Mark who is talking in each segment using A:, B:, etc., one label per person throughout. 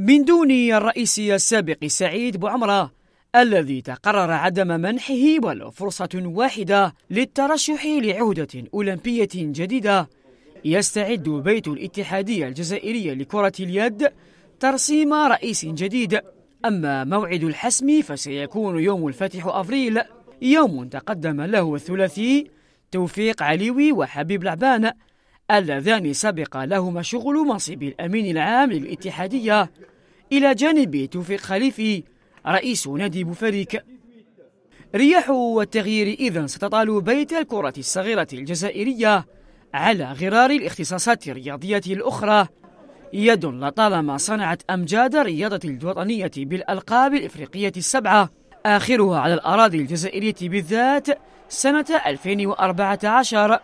A: من دون الرئيس السابق سعيد بوعمرة الذي تقرر عدم منحه ولو فرصة واحدة للترشح لعهدة أولمبية جديدة يستعد بيت الاتحادية الجزائرية لكرة اليد ترسيم رئيس جديد أما موعد الحسم فسيكون يوم الفتح أفريل يوم تقدم له الثلاثي توفيق عليوي وحبيب لعبان اللذان سبق لهما شغل منصب الأمين العام للاتحادية إلى جانب توفيق خليفي رئيس نادي بوفريك رياح التغيير إذا ستطال بيت الكرة الصغيرة الجزائرية على غرار الاختصاصات الرياضية الأخرى يد لطالما صنعت أمجاد رياضة الوطنية بالألقاب الإفريقية السبعة آخرها على الأراضي الجزائرية بالذات سنة 2014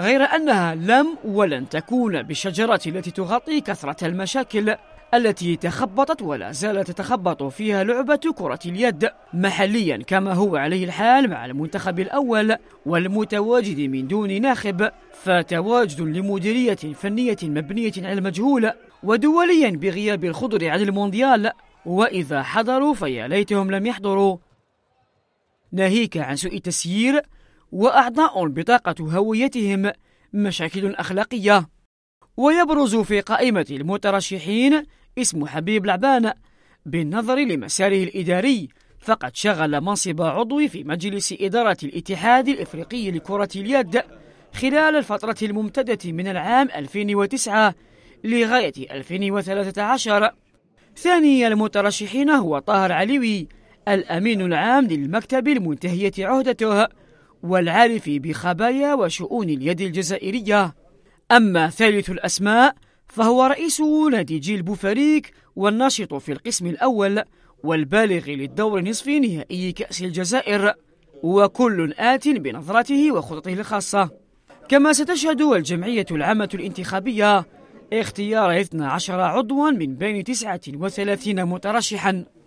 A: غير أنها لم ولن تكون بالشجرة التي تغطي كثرة المشاكل التي تخبطت ولا زالت تتخبط فيها لعبة كرة اليد محليا كما هو عليه الحال مع المنتخب الأول والمتواجد من دون ناخب فتواجد لمديرية فنية مبنية على المجهول ودوليا بغياب الخضر عن المونديال وإذا حضروا فيا ليتهم لم يحضروا ناهيك عن سوء التسيير وأعضاء بطاقة هويتهم مشاكل أخلاقية ويبرز في قائمة المترشحين اسم حبيب لعبانة بالنظر لمساره الإداري فقد شغل منصب عضو في مجلس إدارة الاتحاد الإفريقي لكرة اليد خلال الفترة الممتدة من العام 2009 لغاية 2013 ثاني المترشحين هو طاهر عليوي الأمين العام للمكتب المنتهية عهدته والعارف بخبايا وشؤون اليد الجزائرية أما ثالث الأسماء فهو رئيس نادي جيل بوفاريك والناشط في القسم الأول والبالغ للدور نصف نهائي كأس الجزائر وكل آت بنظرته وخططه الخاصة كما ستشهد الجمعية العامة الانتخابية اختيار 12 عضوا من بين 39 مترشحا